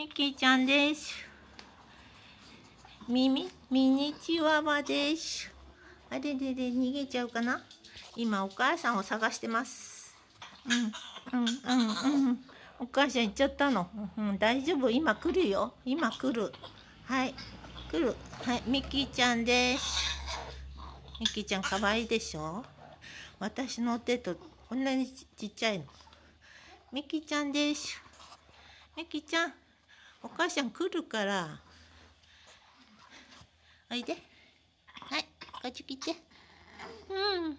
ミッキーちゃんです。ミミ、ミニチワワです。あれれれ、逃げちゃうかな今、お母さんを探してます。うん、うん、うん、うん。お母さん行っちゃったの。うん、大丈夫。今来るよ。今来る。はい。来る。はい、ミッキーちゃんです。ミッキーちゃん、可愛いでしょ私の手とこんなにちっちゃいの。ミッキーちゃんです。ミッキーちゃん。お母ちゃん来るから。おいで。はい、こっち来て。うん。